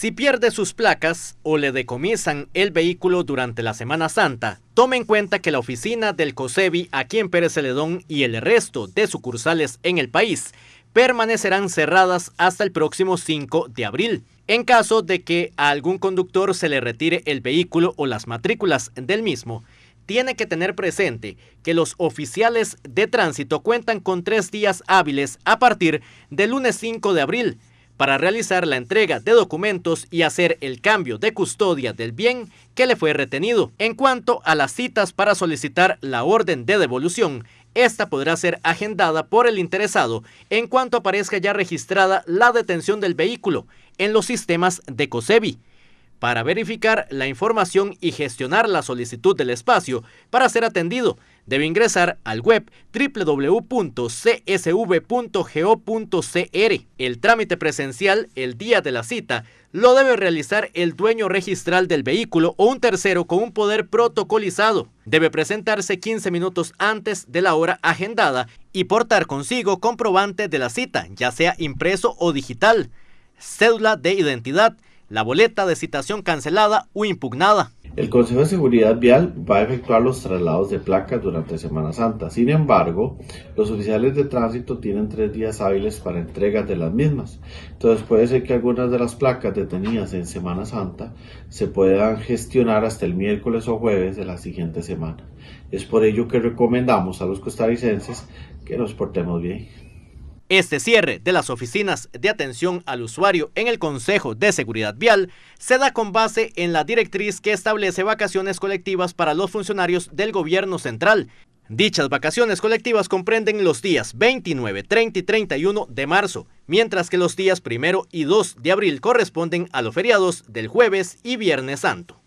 Si pierde sus placas o le decomisan el vehículo durante la Semana Santa, tome en cuenta que la oficina del COSEBI aquí en Pérez Celedón y el resto de sucursales en el país permanecerán cerradas hasta el próximo 5 de abril. En caso de que a algún conductor se le retire el vehículo o las matrículas del mismo, tiene que tener presente que los oficiales de tránsito cuentan con tres días hábiles a partir del lunes 5 de abril para realizar la entrega de documentos y hacer el cambio de custodia del bien que le fue retenido. En cuanto a las citas para solicitar la orden de devolución, esta podrá ser agendada por el interesado en cuanto aparezca ya registrada la detención del vehículo en los sistemas de COSEBI para verificar la información y gestionar la solicitud del espacio para ser atendido, debe ingresar al web www.csv.go.cr. El trámite presencial el día de la cita lo debe realizar el dueño registral del vehículo o un tercero con un poder protocolizado. Debe presentarse 15 minutos antes de la hora agendada y portar consigo comprobante de la cita, ya sea impreso o digital, cédula de identidad, la boleta de citación cancelada o impugnada. El Consejo de Seguridad Vial va a efectuar los traslados de placas durante Semana Santa. Sin embargo, los oficiales de tránsito tienen tres días hábiles para entregas de las mismas. Entonces puede ser que algunas de las placas detenidas en Semana Santa se puedan gestionar hasta el miércoles o jueves de la siguiente semana. Es por ello que recomendamos a los costarricenses que nos portemos bien. Este cierre de las oficinas de atención al usuario en el Consejo de Seguridad Vial se da con base en la directriz que establece vacaciones colectivas para los funcionarios del gobierno central. Dichas vacaciones colectivas comprenden los días 29, 30 y 31 de marzo, mientras que los días 1 y 2 de abril corresponden a los feriados del jueves y viernes santo.